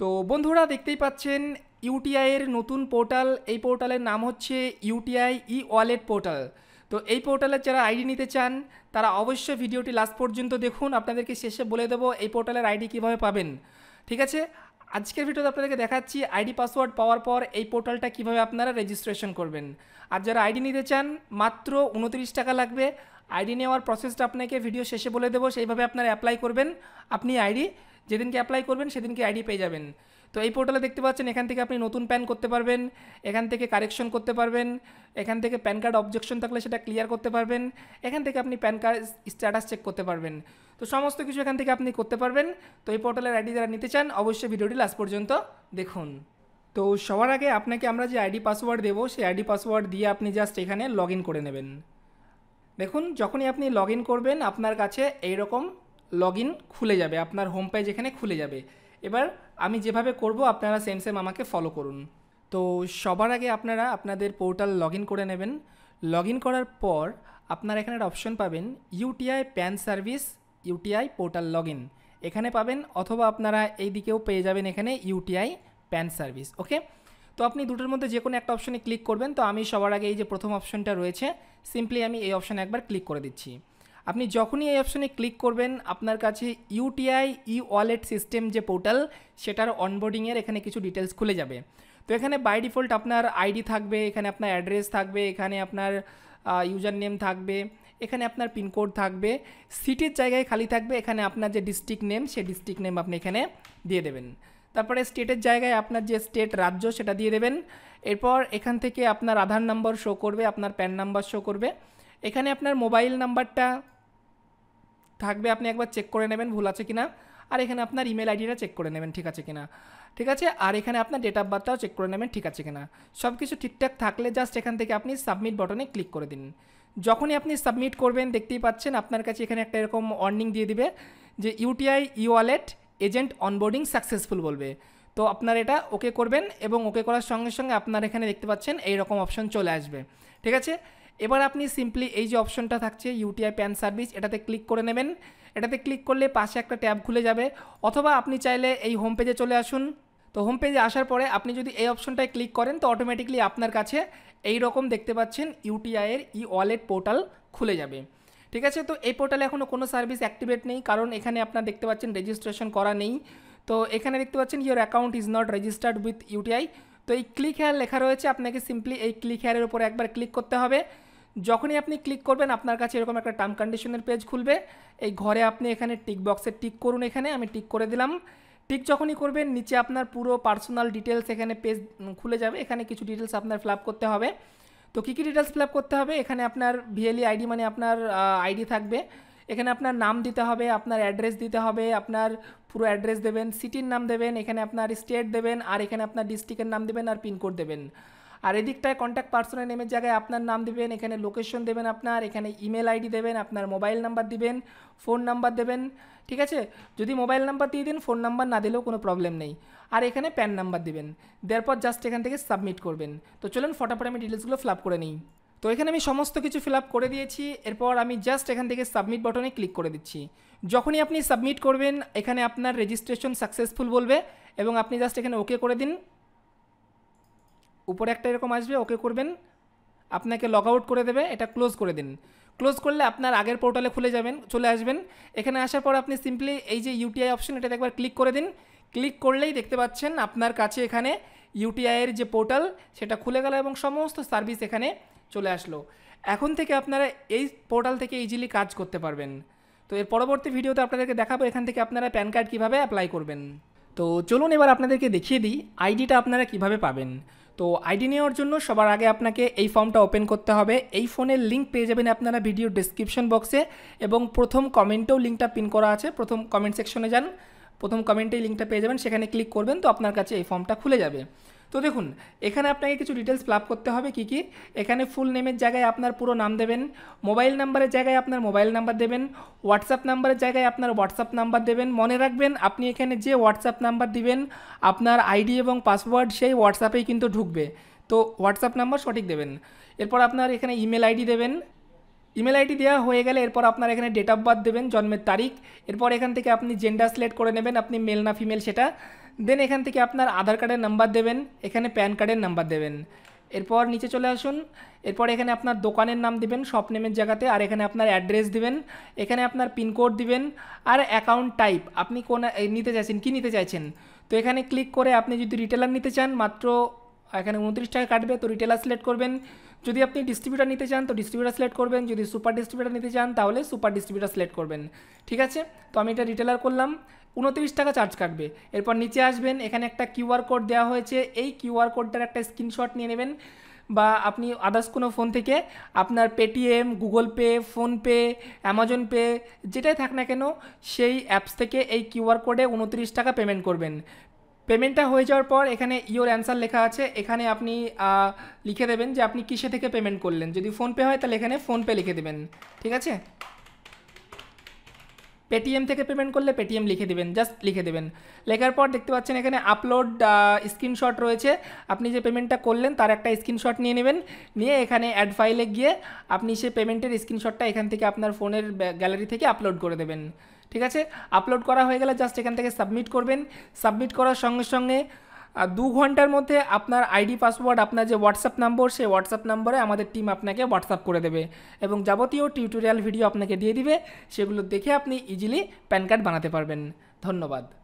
তো বন্ধুরা দেখতেই পাচ্ছেন ইউটিআইয়ের নতুন পোর্টাল এই পোর্টালের নাম হচ্ছে ইউটিআই ই ওয়ালেট পোর্টাল তো এই পোর্টালে যারা আইডি নিতে চান তারা অবশ্যই ভিডিওটি লাস্ট পর্যন্ত দেখুন আপনাদেরকে শেষে বলে দেবো এই পোর্টালের আইডি কীভাবে পাবেন ঠিক আছে আজকের ভিডিওতে আপনাদেরকে দেখাচ্ছি আইডি পাসওয়ার্ড পাওয়ার পর এই পোর্টালটা কিভাবে আপনারা রেজিস্ট্রেশন করবেন আর যারা আইডি নিতে চান মাত্র উনত্রিশ টাকা লাগবে আইডি নেওয়ার প্রসেসটা আপনাকে ভিডিও শেষে বলে দেবো সেইভাবে আপনারা অ্যাপ্লাই করবেন আপনি আইডি যেদিনকে অ্যাপ্লাই করবেন সেদিনকে আইডি পেয়ে যাবেন তো এই পোর্টালে দেখতে পাচ্ছেন এখান থেকে আপনি নতুন প্যান করতে পারবেন এখান থেকে কারেকশন করতে পারবেন এখান থেকে প্যান কার্ড অবজেকশন থাকলে সেটা ক্লিয়ার করতে পারবেন এখান থেকে আপনি প্যান কার্ড স্ট্যাটাস চেক করতে পারবেন তো সমস্ত কিছু এখান থেকে আপনি করতে পারবেন তো এই পোর্টালের আইডি যারা নিতে চান অবশ্যই ভিডিওটি লাস্ট পর্যন্ত দেখুন তো সবার আগে আপনাকে আমরা যে আইডি পাসওয়ার্ড দেবো সেই আইডি পাসওয়ার্ড দিয়ে আপনি জাস্ট এখানে লগ করে নেবেন দেখুন যখনই আপনি লগ করবেন আপনার কাছে এইরকম লগ খুলে যাবে আপনার হোম পেজ এখানে খুলে যাবে এবার আমি যেভাবে করব আপনারা সেম সেম আমাকে ফলো করুন তো সবার আগে আপনারা আপনাদের পোর্টাল লগ করে নেবেন লগ করার পর আপনারা এখানে অপশন পাবেন UTI PAN service UTI portal log এখানে পাবেন অথবা আপনারা এই দিকেও পেয়ে যাবেন এখানে ইউটিআই প্যান সার্ভিস ওকে তো আপনি দুটোর মধ্যে যে কোনো একটা অপশনে ক্লিক করবেন তো আমি সবার আগে এই যে প্রথম অপশনটা রয়েছে সিম্পলি আমি এই অপশানে একবার ক্লিক করে দিচ্ছি আপনি যখনই এই অপশানে ক্লিক করবেন আপনার কাছে ইউটিআই ই ওয়ালেট সিস্টেম যে পোর্টাল সেটার অনবোর্ডিংয়ের এখানে কিছু ডিটেলস খুলে যাবে তো এখানে বাই ডিফল্ট আপনার আইডি থাকবে এখানে আপনার অ্যাড্রেস থাকবে এখানে আপনার ইউজার নেম থাকবে এখানে আপনার পিনকোড থাকবে সিটির জায়গায় খালি থাকবে এখানে আপনার যে ডিস্ট্রিক্ট নেম সেই ডিস্ট্রিক্ট নেম আপনি এখানে দিয়ে দেবেন তারপরে স্টেটের জায়গায় আপনার যে স্টেট রাজ্য সেটা দিয়ে দেবেন এরপর এখান থেকে আপনার আধার নাম্বার শো করবে আপনার প্যান নাম্বার শো করবে এখানে আপনার মোবাইল নাম্বারটা থাকবে আপনি একবার চেক করে নেবেন ভুল আছে কি না আর এখানে আপনার ইমেল আইডিটা চেক করে নেবেন ঠিক আছে কিনা ঠিক আছে আর এখানে আপনার ডেট অফ বার্থটাও চেক করে নেবেন ঠিক আছে কিনা সব কিছু ঠিকঠাক থাকলে জাস্ট এখান থেকে আপনি সাবমিট বটনে ক্লিক করে দিন যখনই আপনি সাবমিট করবেন দেখতেই পাচ্ছেন আপনার কাছে এখানে একটা এরকম ওয়ার্নিং দিয়ে দিবে যে UTI e wallet agent onboarding successful বলবে তো আপনার এটা ওকে করবেন এবং ওকে করার সঙ্গে সঙ্গে আপনার এখানে দেখতে পাচ্ছেন এই রকম অপশন চলে আসবে ঠিক আছে এবার আপনি সিম্পলি এই যে অপশনটা থাকছে ইউটিআই প্যান সার্ভিস এটাতে ক্লিক করে নেবেন এটাতে ক্লিক করলে পাশে একটা ট্যাব খুলে যাবে অথবা আপনি চাইলে এই হোম পেজে চলে আসুন তো হোম পেজে আসার পরে আপনি যদি এই অপশনটায় ক্লিক করেন তো অটোমেটিকলি আপনার কাছে এই রকম দেখতে পাচ্ছেন ইউটিআইয়ের ই ওয়ালেট পোর্টাল খুলে যাবে ঠিক আছে তো এই পোর্টালে এখনও কোনো সার্ভিস অ্যাক্টিভেট নেই কারণ এখানে আপনার দেখতে পাচ্ছেন রেজিস্ট্রেশন করা নেই তো এখানে দেখতে পাচ্ছেন your account is not registered with UTI তো এই ক্লিক হেয়ার লেখা রয়েছে আপনাকে সিম্পলি এই ক্লিক হেয়ারের উপর একবার ক্লিক করতে হবে যখনই আপনি ক্লিক করবেন আপনার কাছে এরকম একটা টার্ম কন্ডিশনের পেজ খুলবে এই ঘরে আপনি এখানে টিক বক্সে টিক করুন এখানে আমি টিক করে দিলাম টিক যখনই করবেন নিচে আপনার পুরো পার্সোনাল ডিটেলস এখানে পেজ খুলে যাবে এখানে কিছু ডিটেলস আপনার ফিল করতে হবে তো কী কী ডিটেলস ফিল করতে হবে এখানে আপনার ভিএলই আইডি e মানে আপনার আইডি থাকবে এখানে আপনার নাম দিতে হবে আপনার অ্যাড্রেস দিতে হবে আপনার পুরো অ্যাড্রেস দেবেন সিটির নাম দেবেন এখানে আপনার স্টেট দেবেন আর এখানে আপনার ডিস্ট্রিক্টের নাম দেবেন আর পিনকোড দেবেন আর এদিকটায় কন্ট্যাক্ট পার্সোনাল নেমের জায়গায় আপনার নাম দেবেন এখানে লোকেশন দেবেন আপনার এখানে ইমেল আইডি দেবেন আপনার মোবাইল নাম্বার দিবেন ফোন নাম্বার দেবেন ঠিক আছে যদি মোবাইল নাম্বার দিয়ে দিন ফোন নাম্বার না দিলেও কোনো প্রবলেম নেই আর এখানে প্যান নাম্বার দেবেন দেওয়ার পর জাস্ট এখান থেকে সাবমিট করবেন তো চলুন ফটাফট আমি ডিটেলসগুলো ফিল করে নিই তো এখানে আমি সমস্ত কিছু ফিল করে দিয়েছি এরপর আমি জাস্ট এখান থেকে সাবমিট বাটনে ক্লিক করে দিচ্ছি যখনই আপনি সাবমিট করবেন এখানে আপনার রেজিস্ট্রেশন সাকসেসফুল বলবে এবং আপনি জাস্ট এখানে ওকে করে দিন উপরে একটা এরকম আসবে ওকে করবেন আপনাকে লগ আউট করে দেবে এটা ক্লোজ করে দিন ক্লোজ করলে আপনার আগের পোর্টালে খুলে যাবেন চলে আসবেন এখানে আসার পর আপনি সিম্পলি এই যে ইউটিআই অপশন এটাতে একবার ক্লিক করে দিন ক্লিক করলেই দেখতে পাচ্ছেন আপনার কাছে এখানে ইউটিআইয়ের যে পোর্টাল সেটা খুলে গেল এবং সমস্ত সার্ভিস এখানে চলে আসলো এখন থেকে আপনারা এই পোর্টাল থেকে ইজিলি কাজ করতে পারবেন তো এর পরবর্তী ভিডিওতে আপনাদেরকে দেখাবো এখান থেকে আপনারা প্যান কার্ড কীভাবে অ্যাপ্লাই করবেন তো চলুন এবার আপনাদেরকে দেখিয়ে দিই আইডিটা আপনারা কিভাবে পাবেন তো আইডি নেওয়ার জন্য সবার আগে আপনাকে এই ফর্মটা ওপেন করতে হবে এই ফোনের লিঙ্ক পেয়ে যাবেন আপনারা ভিডিও ডিসক্রিপশন বক্সে এবং প্রথম কমেন্টেও লিঙ্কটা পিন করা আছে প্রথম কমেন্ট সেকশনে যান প্রথম কমেন্টে লিঙ্কটা পেয়ে যাবেন সেখানে ক্লিক করবেন তো আপনার কাছে এই ফর্মটা খুলে যাবে তো দেখুন এখানে আপনাকে কিছু ডিটেলস ফিল করতে হবে কি কি এখানে ফুল নেমের জায়গায় আপনার পুরো নাম দেবেন মোবাইল নাম্বারের জায়গায় আপনার মোবাইল নাম্বার দেবেন হোয়াটসঅ্যাপ নাম্বারের জায়গায় আপনার হোয়াটসঅ্যাপ নাম্বার দেবেন মনে রাখবেন আপনি এখানে যে হোয়াটসঅ্যাপ নাম্বার দিবেন আপনার আইডি এবং পাসওয়ার্ড সেই হোয়াটসঅ্যাপেই কিন্তু ঢুকবে তো হোয়াটসঅ্যাপ নাম্বার সঠিক দেবেন এরপর আপনার এখানে ইমেল আইডি দেবেন ইমেল আইডি দেওয়া হয়ে গেলে এরপর আপনার এখানে ডেট অফ বার্থ দেবেন জন্মের তারিখ এরপর এখান থেকে আপনি জেন্ডার সিলেক্ট করে নেবেন আপনি মেল না ফিমেল সেটা দেন এখান থেকে আপনার আধার কার্ডের নাম্বার দেবেন এখানে প্যান কার্ডের নাম্বার দেবেন এরপর নিচে চলে আসুন এরপর এখানে আপনার দোকানের নাম দিবেন সব নেমের জায়গাতে আর এখানে আপনার অ্যাড্রেস দিবেন এখানে আপনার পিনকোড দিবেন আর অ্যাকাউন্ট টাইপ আপনি কোন নিতে চাইছেন কি নিতে চাইছেন তো এখানে ক্লিক করে আপনি যদি রিটেলার নিতে চান মাত্র এখানে উনত্রিশ টাকা কাটবে তো রিটেলার সিলেক্ট করবেন যদি আপনি ডিস্ট্রিবিউটার নিতে চান তো ডিস্ট্রিবিউটার সিলেক্ট করবেন যদি সুপার ডিস্ট্রিবিউটার নিতে চান তাহলে সুপার ডিস্ট্রিবিউটার সিলেক্ট করবেন ঠিক আছে তো আমি এটা রিটেলার করলাম উনত্রিশ টাকা চার্জ কাটবে এরপর নিচে আসবেন এখানে একটা কিউআর কোড দেওয়া হয়েছে এই কিউআর কোডটার একটা স্ক্রিনশট নিয়ে নেবেন বা আপনি আদার্স কোনো ফোন থেকে আপনার Paytm Google Pay PhonePe Amazon Pay যেটাই থাক না কেন সেই অ্যাপস থেকে এই কিউআর কোডে উনত্রিশ টাকা পেমেন্ট করবেন পেমেন্টটা হয়ে যাওয়ার পর এখানে ইওর অ্যান্সার লেখা আছে এখানে আপনি লিখে দেবেন যে আপনি কিসে থেকে পেমেন্ট করলেন যদি ফোনপে হয় তাহলে এখানে ফোনপে লিখে দেবেন ঠিক আছে পেটিএম থেকে পেমেন্ট করলে পেটিএম লিখে দেবেন জাস্ট লিখে দেবেন লেখার পর দেখতে পাচ্ছেন এখানে আপলোড স্ক্রিনশট রয়েছে আপনি যে পেমেন্টটা করলেন তার একটা স্ক্রিনশট নিয়ে নেবেন নিয়ে এখানে অ্যাড ফাইলে গিয়ে আপনি সে পেমেন্টের স্ক্রিনশটটা এখান থেকে আপনার ফোনের গ্যালারি থেকে আপলোড করে দেবেন ঠিক আছে আপলোড করা হয়ে গেলে জাস্ট এখান থেকে সাবমিট করবেন সাবমিট করার সঙ্গে সঙ্গে দু ঘন্টার মধ্যে আপনার আইডি পাসওয়ার্ড আপনার যে হোয়াটসঅ্যাপ নম্বর সেই হোয়াটসঅ্যাপ নম্বরে আমাদের টিম আপনাকে হোয়াটসঅ্যাপ করে দেবে এবং যাবতীয় টিউটোরিয়াল ভিডিও আপনাকে দিয়ে দিবে সেগুলো দেখে আপনি ইজিলি প্যান কার্ড বানাতে পারবেন ধন্যবাদ